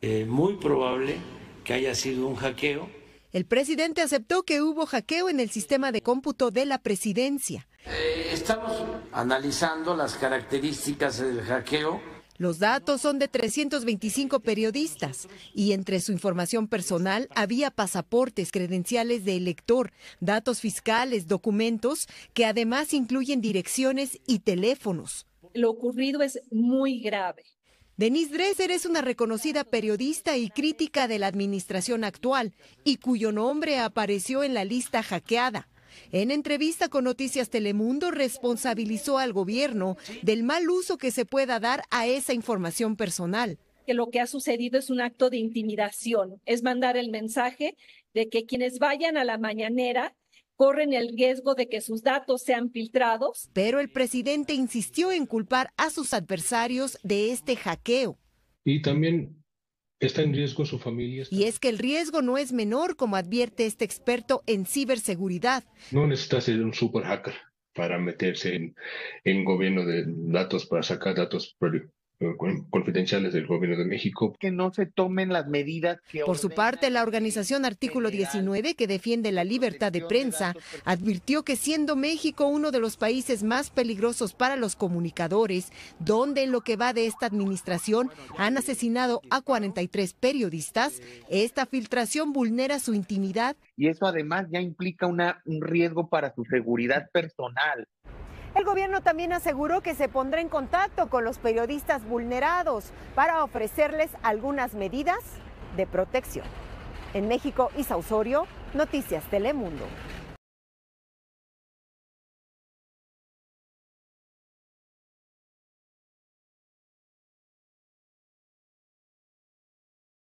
Eh, muy probable que haya sido un hackeo. El presidente aceptó que hubo hackeo en el sistema de cómputo de la presidencia. Eh, estamos analizando las características del hackeo. Los datos son de 325 periodistas y entre su información personal había pasaportes, credenciales de elector, datos fiscales, documentos que además incluyen direcciones y teléfonos. Lo ocurrido es muy grave. Denise Dresser es una reconocida periodista y crítica de la administración actual y cuyo nombre apareció en la lista hackeada. En entrevista con Noticias Telemundo responsabilizó al gobierno del mal uso que se pueda dar a esa información personal. Que lo que ha sucedido es un acto de intimidación, es mandar el mensaje de que quienes vayan a la mañanera corren el riesgo de que sus datos sean filtrados. Pero el presidente insistió en culpar a sus adversarios de este hackeo. Y también está en riesgo su familia. Y es que el riesgo no es menor, como advierte este experto en ciberseguridad. No necesitas ser un super hacker para meterse en, en gobierno de datos, para sacar datos confidenciales del gobierno de México. Que no se tomen las medidas Por su parte, la organización Artículo 19, que defiende la libertad de prensa, advirtió que siendo México uno de los países más peligrosos para los comunicadores, donde en lo que va de esta administración han asesinado a 43 periodistas, esta filtración vulnera su intimidad. Y eso además ya implica un riesgo para su seguridad personal. El gobierno también aseguró que se pondrá en contacto con los periodistas vulnerados para ofrecerles algunas medidas de protección. En México, Isa Osorio, Noticias Telemundo.